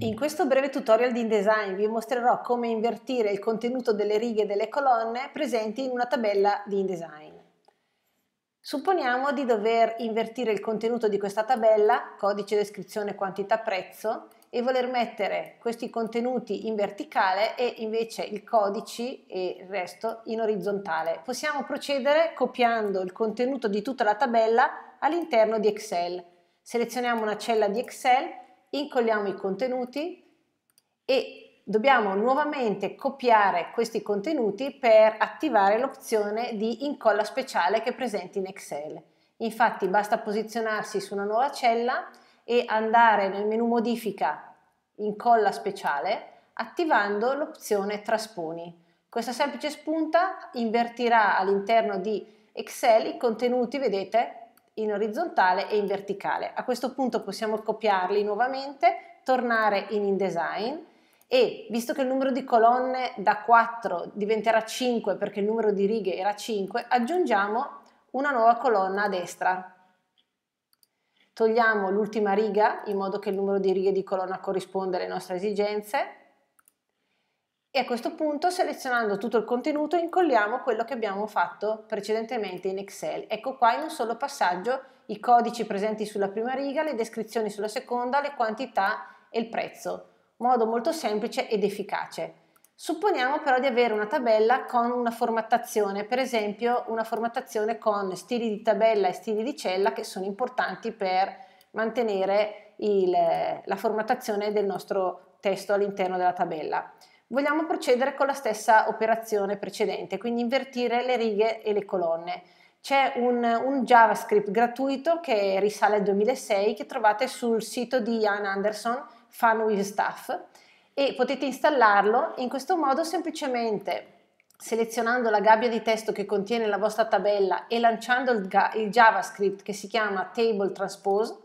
In questo breve tutorial di InDesign vi mostrerò come invertire il contenuto delle righe e delle colonne presenti in una tabella di InDesign. Supponiamo di dover invertire il contenuto di questa tabella, codice, descrizione, quantità, prezzo, e voler mettere questi contenuti in verticale e invece il codice e il resto in orizzontale. Possiamo procedere copiando il contenuto di tutta la tabella all'interno di Excel. Selezioniamo una cella di Excel incolliamo i contenuti e dobbiamo nuovamente copiare questi contenuti per attivare l'opzione di incolla speciale che è presente in Excel. Infatti basta posizionarsi su una nuova cella e andare nel menu modifica incolla speciale attivando l'opzione trasponi. Questa semplice spunta invertirà all'interno di Excel i contenuti, vedete, in orizzontale e in verticale. A questo punto possiamo copiarli nuovamente, tornare in InDesign e visto che il numero di colonne da 4 diventerà 5 perché il numero di righe era 5, aggiungiamo una nuova colonna a destra. Togliamo l'ultima riga in modo che il numero di righe di colonna corrisponda alle nostre esigenze e a questo punto selezionando tutto il contenuto incolliamo quello che abbiamo fatto precedentemente in Excel. Ecco qua in un solo passaggio i codici presenti sulla prima riga, le descrizioni sulla seconda, le quantità e il prezzo. Modo molto semplice ed efficace. Supponiamo però di avere una tabella con una formattazione, per esempio una formattazione con stili di tabella e stili di cella che sono importanti per mantenere il, la formattazione del nostro testo all'interno della tabella vogliamo procedere con la stessa operazione precedente, quindi invertire le righe e le colonne. C'è un, un JavaScript gratuito che risale al 2006 che trovate sul sito di Ian Anderson, Fun with Stuff, e potete installarlo in questo modo semplicemente selezionando la gabbia di testo che contiene la vostra tabella e lanciando il, il JavaScript che si chiama Table Transpose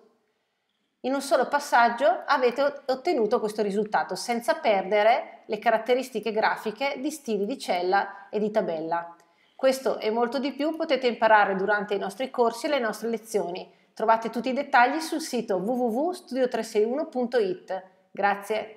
in un solo passaggio avete ottenuto questo risultato senza perdere le caratteristiche grafiche di stili di cella e di tabella. Questo e molto di più potete imparare durante i nostri corsi e le nostre lezioni. Trovate tutti i dettagli sul sito www.studio361.it. Grazie.